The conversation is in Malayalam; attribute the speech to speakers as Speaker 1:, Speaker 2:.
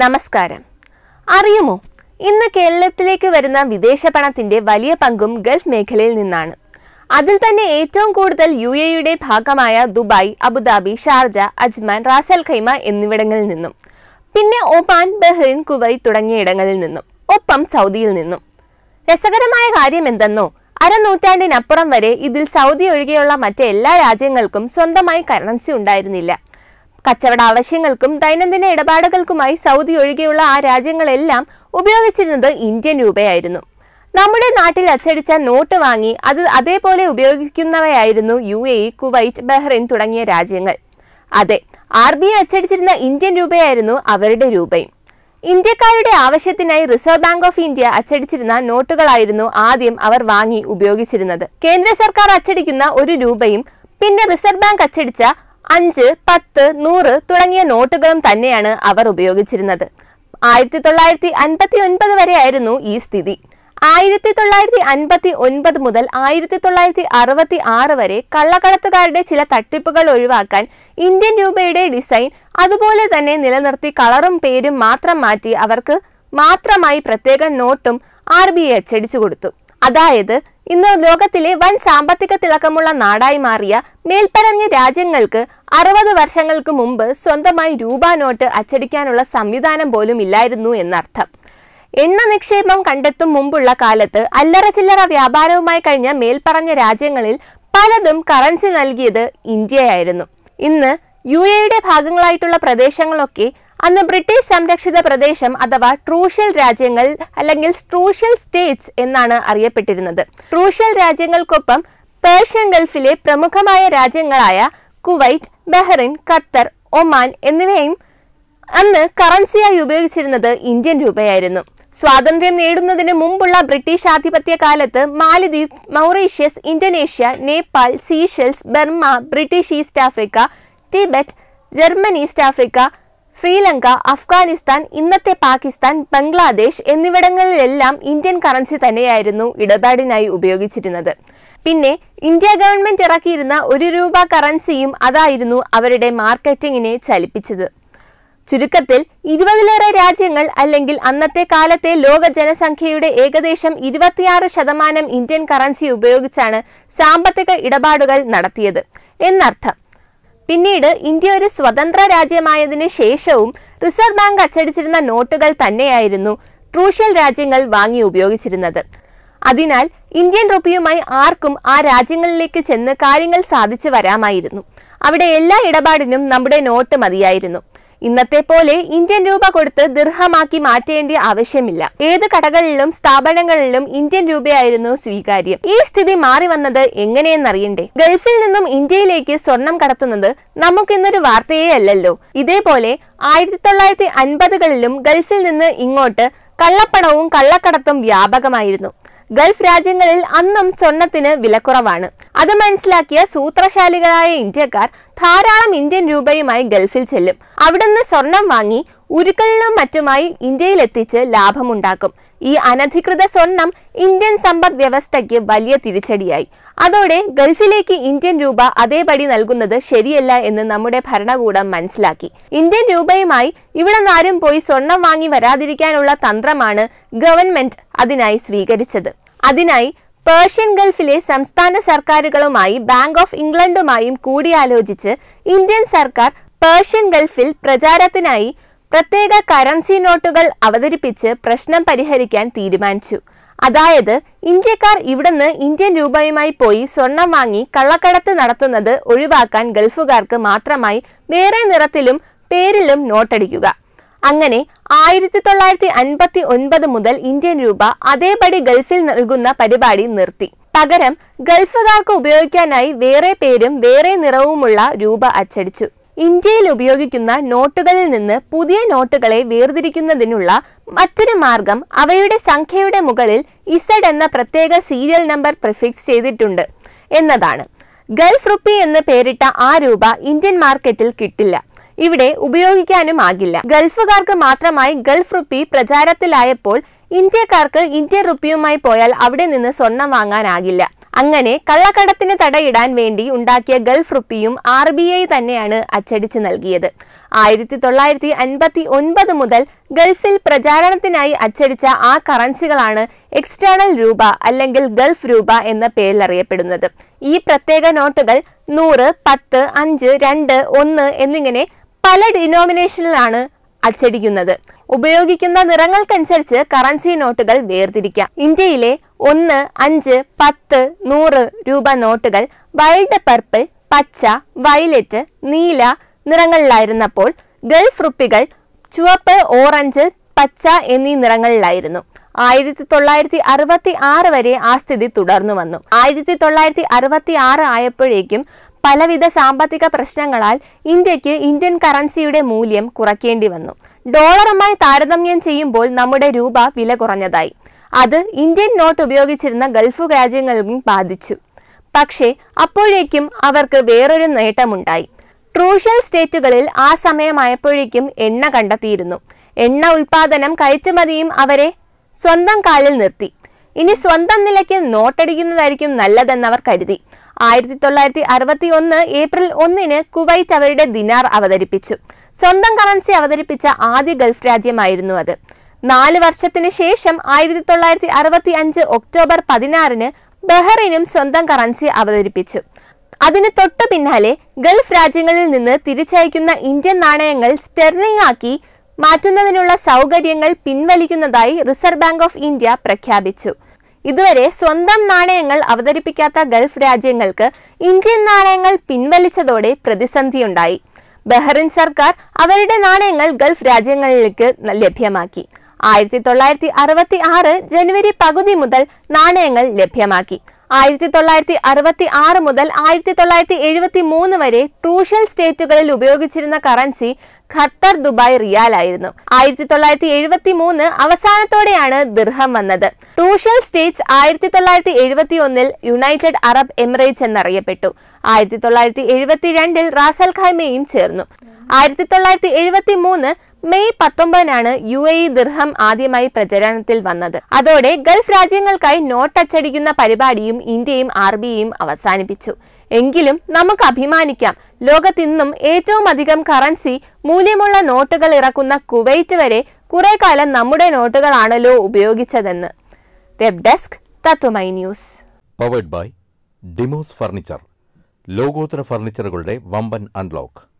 Speaker 1: നമസ്കാരം അറിയുമോ ഇന്ന് കേരളത്തിലേക്ക് വരുന്ന വിദേശ പണത്തിന്റെ വലിയ പങ്കും ഗൾഫ് മേഖലയിൽ നിന്നാണ് അതിൽ തന്നെ ഏറ്റവും കൂടുതൽ യു എയുടെ ഭാഗമായ Dubai Abu Dhabi Sharjah Ajman Ras al Khaimah എന്നിവിടങ്ങളിൽ നിന്നും പിന്നെ ഒമാൻ ബഹ്റിൻ കുവൈറ്റ് തുടങ്ങിയ ഇടങ്ങളിൽ നിന്നും ഒപ്പം സൗദിയിൽ നിന്നും രസകരമായ കാര്യം എന്തെന്നോ അരനൂറ്റാണ്ടിനപ്പുറം വരെ ഇതിൽ സൗദി ഒഴികെയുള്ള മറ്റെല്ലാ രാജ്യങ്ങൾക്കും സ്വന്തമായി കറൻസി ഉണ്ടായിരുന്നില്ല കച്ചവട ആവശ്യങ്ങൾക്കും ദൈനംദിന ഇടപാടുകൾക്കുമായി സൗദി ഒഴികെയുള്ള ആ രാജ്യങ്ങളെല്ലാം ഉപയോഗിച്ചിരുന്നത് ഇന്ത്യൻ രൂപയായിരുന്നു നമ്മുടെ നാട്ടിൽ അച്ചടിച്ച നോട്ട് വാങ്ങി അത് അതേപോലെ ഉപയോഗിക്കുന്നവയായിരുന്നു U A E Kuwait Bahrain തുടങ്ങിയ രാജ്യങ്ങൾ അതെ ആർ ബി ഐ അച്ചടിച്ചിരുന്ന ഇന്ത്യൻ രൂപയായിരുന്നു അവരുടെ രൂപയും ഇന്ത്യക്കാരുടെ ആവശ്യത്തിനായി റിസർവ് ബാങ്ക് ഓഫ് ഇന്ത്യ അച്ചടിച്ചിരുന്ന നോട്ടുകളായിരുന്നു ആദ്യം അവർ വാങ്ങി ഉപയോഗിച്ചിരുന്നത് കേന്ദ്ര സർക്കാർ അച്ചടിക്കുന്ന ഒരു രൂപയും പിന്നെ റിസർവ് ബാങ്ക് അച്ചടിച്ച അഞ്ച് പത്ത് നൂറ് തുടങ്ങിയ നോട്ടുകളും തന്നെയാണ് അവർ ഉപയോഗിച്ചിരുന്നത് ആയിരത്തി തൊള്ളായിരത്തി അൻപത്തി ഒൻപത് വരെയായിരുന്നു ഈ സ്ഥിതി ആയിരത്തി തൊള്ളായിരത്തി അൻപത്തി ഒൻപത് മുതൽ ആയിരത്തി തൊള്ളായിരത്തി അറുപത്തി ആറ് വരെ കള്ളക്കടത്തുകാരുടെ ചില തട്ടിപ്പുകൾ ഒഴിവാക്കാൻ ഇന്ത്യൻ രൂപയുടെ ഡിസൈൻ അതുപോലെ തന്നെ നിലനിർത്തി കളറും പേരും മാത്രം മാറ്റി അവർക്ക് മാത്രമായി പ്രത്യേക നോട്ടും ആർ ബി ഐ അച്ചടിച്ചു കൊടുത്തു അതായത് ഇന്ന് ലോകത്തിലെ വൻ സാമ്പത്തിക തിളക്കമുള്ള നാടായി മാറിയ മേൽപ്പറഞ്ഞ രാജ്യങ്ങൾക്ക് അറുപത് വർഷങ്ങൾക്ക് മുമ്പ് സ്വന്തമായി രൂപ നോട്ട് അച്ചടിക്കാനുള്ള സംവിധാനം പോലും ഇല്ലായിരുന്നു എന്നർത്ഥം എണ്ണ നിക്ഷേപം കണ്ടെത്തും മുമ്പുള്ള കാലത്ത് അല്ലറ ചില്ലറ വ്യാപാരവുമായി കഴിഞ്ഞ മേൽപ്പറഞ്ഞ രാജ്യങ്ങളിൽ പലതും കറൻസി നൽകിയത് ഇന്ത്യയായിരുന്നു ഇന്ന് യു എയുടെ ഭാഗങ്ങളായിട്ടുള്ള പ്രദേശങ്ങളൊക്കെ അന്ന് ബ്രിട്ടീഷ് സംരക്ഷിത പ്രദേശം അഥവാ ട്രൂഷ്യൽ രാജ്യങ്ങൾ അല്ലെങ്കിൽ ട്രൂഷ്യൽ സ്റ്റേറ്റ്സ് എന്നാണ് അറിയപ്പെട്ടിരുന്നത് ട്രൂഷ്യൽ രാജ്യങ്ങൾക്കൊപ്പം പേർഷ്യൻ ഗൾഫിലെ പ്രമുഖമായ രാജ്യങ്ങളായ കുവൈറ്റ് ബഹ്റിൻ ഖത്തർ ഒമാൻ എന്നിവയും അന്ന് കറൻസിയായി ഉപയോഗിച്ചിരുന്നത് ഇന്ത്യൻ രൂപയായിരുന്നു സ്വാതന്ത്ര്യം നേടുന്നതിന് മുമ്പുള്ള ബ്രിട്ടീഷ് ആധിപത്യ കാലത്ത് മാലിദ്വീപ് Mauritius Indonesia Nepal Seychelles Burma British East Africa Tibet German East Africa Sri Lanka Afghanistan ഇന്നത്തെ പാകിസ്ഥാൻ ബംഗ്ലാദേശ് എന്നിവിടങ്ങളിലെല്ലാം ഇന്ത്യൻ കറൻസി തന്നെയായിരുന്നു ഇടപാടിനായി ഉപയോഗിച്ചിരുന്നത് പിന്നെ ഇന്ത്യ ഗവൺമെന്റ് ഇറക്കിയിരുന്ന ഒരു രൂപ കറൻസിയും അതായിരുന്നു അവരുടെ മാർക്കറ്റിങ്ങിനെ ചലിപ്പിച്ചത് ചുരുക്കത്തിൽ ഇരുപതിലേറെ രാജ്യങ്ങൾ അല്ലെങ്കിൽ അന്നത്തെ കാലത്തെ ലോക ജനസംഖ്യയുടെ ഏകദേശം ഇരുപത്തിയാറ് ശതമാനം ഇന്ത്യൻ കറൻസി ഉപയോഗിച്ചാണ് സാമ്പത്തിക ഇടപാടുകൾ നടത്തിയത് എന്നർത്ഥം പിന്നീട് ഇന്ത്യ ഒരു സ്വതന്ത്ര രാജ്യമായതിനു ശേഷവും റിസർവ് ബാങ്ക് അച്ചടിച്ചിരുന്ന നോട്ടുകൾ തന്നെയായിരുന്നു ട്രൂഷ്യൽ രാജ്യങ്ങൾ വാങ്ങി ഉപയോഗിച്ചിരുന്നത് അതിനാൽ ഇന്ത്യൻ റുപ്പിയുമായി ആർക്കും ആ രാജ്യങ്ങളിലേക്ക് ചെന്ന് കാര്യങ്ങൾ സാധിച്ചു വരാമായിരുന്നു അവിടെ എല്ലാ ഇടപാടിനും നമ്മുടെ നോട്ട് മതിയായിരുന്നു ഇന്നത്തെ പോലെ ഇന്ത്യൻ രൂപ കൊടുത്ത് ദീർഘമാക്കി മാറ്റേണ്ട ആവശ്യമില്ല ഏത് കടകളിലും സ്ഥാപനങ്ങളിലും ഇന്ത്യൻ രൂപയായിരുന്നു സ്വീകാര്യം ഈ സ്ഥിതി മാറി വന്നത് എങ്ങനെയെന്നറിയണ്ടേ ഗൾഫിൽ നിന്നും ഇന്ത്യയിലേക്ക് സ്വർണം കടത്തുന്നത് നമുക്കിന്നൊരു വാർത്തയേ അല്ലല്ലോ ഇതേപോലെ ആയിരത്തി തൊള്ളായിരത്തി അൻപതുകളിലും ഗൾഫിൽ നിന്ന് ഇങ്ങോട്ട് കള്ളപ്പണവും കള്ളക്കടത്തും വ്യാപകമായിരുന്നു ഗൾഫ് രാജ്യങ്ങളിൽ അന്നും സ്വർണത്തിന് വിലക്കുറവാണ് അത് മനസ്സിലാക്കിയ സൂത്രശാലികളായ ഇന്ത്യക്കാർ ധാരാളം ഇന്ത്യൻ രൂപയുമായി ഗൾഫിൽ ചെല്ലും അവിടുന്ന് സ്വർണം വാങ്ങി ഉരുക്കളിലും മറ്റുമായി എത്തിച്ച് ലാഭമുണ്ടാക്കും ഈ അനധികൃത സ്വർണം ഇന്ത്യൻ സമ്പദ് വ്യവസ്ഥയ്ക്ക് വലിയ തിരിച്ചടിയായി അതോടെ ഗൾഫിലേക്ക് ഇന്ത്യൻ രൂപ അതേപടി നൽകുന്നത് ശരിയല്ല എന്ന് നമ്മുടെ ഭരണകൂടം മനസ്സിലാക്കി ഇന്ത്യൻ രൂപയുമായി ഇവിടെ നിന്നാരും പോയി സ്വർണം വാങ്ങി വരാതിരിക്കാനുള്ള തന്ത്രമാണ് ഗവൺമെന്റ് അതിനായി സ്വീകരിച്ചത് അതിനായി പേർഷ്യൻ ഗൾഫിലെ സംസ്ഥാന സർക്കാരുകളുമായി ബാങ്ക് ഓഫ് ഇംഗ്ലണ്ടുമായും കൂടിയാലോചിച്ച് ഇന്ത്യൻ സർക്കാർ പേർഷ്യൻ ഗൾഫിൽ പ്രചാരത്തിനായി പ്രത്യേക കറൻസി നോട്ടുകൾ അവതരിപ്പിച്ച് പ്രശ്നം പരിഹരിക്കാൻ തീരുമാനിച്ചു അതായത് ഇന്ത്യക്കാർ ഇവിടുന്ന് ഇന്ത്യൻ രൂപയുമായി പോയി സ്വർണം വാങ്ങി കള്ളക്കടത്ത് നടത്തുന്നത് ഒഴിവാക്കാൻ ഗൾഫുകാർക്ക് മാത്രമായി വേറെ നിറത്തിലും പേരിലും നോട്ടടിക്കുക അങ്ങനെ ആയിരത്തി തൊള്ളായിരത്തി അൻപത്തി ഒൻപത് മുതൽ ഇന്ത്യൻ രൂപ അതേപടി ഗൾഫിൽ നൽകുന്ന പരിപാടി നിർത്തി പകരം ഗൾഫുകാർക്ക് ഉപയോഗിക്കാനായി വേറെ പേരും വേറെ നിറവുമുള്ള രൂപ അച്ചടിച്ചു ഇന്ത്യയിൽ ഉപയോഗിക്കുന്ന നോട്ടുകളിൽ നിന്ന് പുതിയ നോട്ടുകളെ വേർതിരിക്കുന്നതിനുള്ള മറ്റൊരു മാർഗം അവയുടെ സംഖ്യയുടെ മുകളിൽ ഇസഡ് എന്ന പ്രത്യേക സീരിയൽ നമ്പർ പ്രിഫിക്സ് ചെയ്തിട്ടുണ്ട് എന്നതാണ് ഗൾഫ് റുപ്പി എന്ന് പേരിട്ട ആ രൂപ ഇന്ത്യൻ മാർക്കറ്റിൽ കിട്ടില്ല ഇവിടെ ഉപയോഗിക്കാനും ആകില്ല ഗൾഫുകാർക്ക് മാത്രമായി ഗൾഫ് റുപ്പി പ്രചാരത്തിലായപ്പോൾ ഇന്ത്യക്കാർക്ക് ഇന്ത്യൻ റുപ്പിയുമായി പോയാൽ അവിടെ നിന്ന് സ്വർണം വാങ്ങാനാകില്ല അങ്ങനെ കള്ളക്കടത്തിന് തടയിടാൻ വേണ്ടി ഉണ്ടാക്കിയ ഗൾഫ് റുപ്പിയും ആർ ബി ഐ തന്നെയാണ് അച്ചടിച്ചു നൽകിയത് ആയിരത്തി തൊള്ളായിരത്തി അൻപത്തി ഒൻപത് മുതൽ ഗൾഫിൽ പ്രചാരണത്തിനായി അച്ചടിച്ച ആ കറൻസികളാണ് എക്സ്റ്റേണൽ രൂപ അല്ലെങ്കിൽ ഗൾഫ് രൂപ എന്ന പേരിൽ അറിയപ്പെടുന്നത് ഈ പ്രത്യേക നോട്ടുകൾ നൂറ് പത്ത് അഞ്ച് രണ്ട് ഒന്ന് എന്നിങ്ങനെ പല ഡിനോമിനേഷനിലാണ് അച്ചടിക്കുന്നത് ഉപയോഗിക്കുന്ന നിറങ്ങൾക്കനുസരിച്ച് കറൻസി നോട്ടുകൾ വേർതിരിക്കാം ഇന്ത്യയിലെ ഒന്ന് അഞ്ച് പത്ത് നൂറ് രൂപ നോട്ടുകൾ വൈൽഡ് പർപ്പിൾ പച്ച വയലറ്റ് നീല നിറങ്ങളിലായിരുന്നപ്പോൾ ഗൾഫ് റുപ്പികൾ ചുവപ്പ് ഓറഞ്ച് പച്ച എന്നീ നിറങ്ങളിലായിരുന്നു ആയിരത്തി തൊള്ളായിരത്തി അറുപത്തി ആറ് വരെ ആ സ്ഥിതി തുടർന്നു വന്നു ആയിരത്തി തൊള്ളായിരത്തി അറുപത്തി ആറ് ആയപ്പോഴേക്കും പലവിധ സാമ്പത്തിക പ്രശ്നങ്ങളാൽ ഇന്ത്യക്ക് ഇന്ത്യൻ കറൻസിയുടെ മൂല്യം കുറയ്ക്കേണ്ടി വന്നു ഡോളറുമായി താരതമ്യം ചെയ്യുമ്പോൾ നമ്മുടെ രൂപ വില കുറഞ്ഞതായി അത് ഇന്ത്യൻ നോട്ട് ഉപയോഗിച്ചിരുന്ന ഗൾഫ് രാജ്യങ്ങളും ബാധിച്ചു പക്ഷേ അപ്പോഴേക്കും അവർക്ക് വേറൊരു നേട്ടമുണ്ടായി ട്രൂഷ്യൽ സ്റ്റേറ്റുകളിൽ ആ സമയമായപ്പോഴേക്കും എണ്ണ കണ്ടെത്തിയിരുന്നു എണ്ണ ഉൽപാദനം കയറ്റുമതിയും അവരെ സ്വന്തം കാലിൽ നിർത്തി ഇനി സ്വന്തം നിലയ്ക്ക് നോട്ടടിക്കുന്നതായിരിക്കും നല്ലതെന്നവർ കരുതി ആയിരത്തി തൊള്ളായിരത്തി അറുപത്തി ഒന്ന് ഏപ്രിൽ ഒന്നിന് കുവൈറ്റ് അവരുടെ ദിനാർ അവതരിപ്പിച്ചു സ്വന്തം കറൻസി അവതരിപ്പിച്ച ആദ്യ ഗൾഫ് രാജ്യമായിരുന്നു അത് നാല് വർഷത്തിന് ശേഷം ആയിരത്തി തൊള്ളായിരത്തി അറുപത്തി അഞ്ച് ഒക്ടോബർ പതിനാറിന് ബഹ്റൈനും സ്വന്തം കറൻസി അവതരിപ്പിച്ചു അതിന് തൊട്ടു പിന്നാലെ ഗൾഫ് രാജ്യങ്ങളിൽ നിന്ന് തിരിച്ചയക്കുന്ന ഇന്ത്യൻ നാണയങ്ങൾ സ്റ്റെർണിംഗ് ആക്കി മാറ്റുന്നതിനുള്ള സൗകര്യങ്ങൾ പിൻവലിക്കുന്നതായി റിസർവ് ബാങ്ക് ഓഫ് ഇന്ത്യ പ്രഖ്യാപിച്ചു ഇതുവരെ സ്വന്തം നാണയങ്ങൾ അവതരിപ്പിക്കാത്ത ഗൾഫ് രാജ്യങ്ങൾക്ക് ഇന്ത്യൻ നാണയങ്ങൾ പിൻവലിച്ചതോടെ പ്രതിസന്ധിയുണ്ടായി ബഹ്റിൻ സർക്കാർ അവരുടെ നാണയങ്ങൾ ഗൾഫ് രാജ്യങ്ങളിലേക്ക് ലഭ്യമാക്കി ആയിരത്തി തൊള്ളായിരത്തി അറുപത്തി ആറ് ജനുവരി പകുതി മുതൽ നാണയങ്ങൾ ലഭ്യമാക്കി ആയിരത്തി തൊള്ളായിരത്തി അറുപത്തി ആറ് മുതൽ ആയിരത്തി തൊള്ളായിരത്തി എഴുപത്തി മൂന്ന് വരെ ട്രൂഷ്യൽ സ്റ്റേറ്റുകളിൽ ഉപയോഗിച്ചിരുന്ന കറൻസി ഖത്തർ ദുബായ് റിയാൽ ആയിരുന്നു ആയിരത്തി തൊള്ളായിരത്തി എഴുപത്തി മൂന്ന് അവസാനത്തോടെയാണ് ദീർഘം വന്നത് ട്രൂഷ്യൽ സ്റ്റേറ്റ്സ് ആയിരത്തി തൊള്ളായിരത്തി എഴുപത്തി ഒന്നിൽ യുണൈറ്റഡ് അറബ് എമിറേറ്റ്സ് എന്നറിയപ്പെട്ടു ആയിരത്തി തൊള്ളായിരത്തി എഴുപത്തി രണ്ടിൽ റാസൽ ഖൈമയും ചേർന്നു ആയിരത്തി തൊള്ളായിരത്തി എഴുപത്തി മൂന്ന് മെയ് പത്തൊമ്പതിനാണ് യു എ ഇ ദിർഹം ആദ്യമായി പ്രചരണത്തിൽ വന്നത് അതോടെ ഗൾഫ് രാജ്യങ്ങൾക്കായി നോട്ട് അച്ചടിക്കുന്ന പരിപാടിയും ഇന്ത്യയും ആർ ഐയും അവസാനിപ്പിച്ചു എങ്കിലും നമുക്ക് അഭിമാനിക്കാം ലോകത്തിന്നും ഏറ്റവും അധികം കറൻസി മൂല്യമുള്ള നോട്ടുകൾ ഇറക്കുന്ന കുവൈറ്റ് വരെ കുറെ കാലം നമ്മുടെ നോട്ടുകളാണല്ലോ ഉപയോഗിച്ചതെന്ന് web desk Tatwamayi news powered by Dimos furniture ലോകോത്തര ഫർണിച്ചറുകളുടെ വമ്പൻ അൺലോക്ക്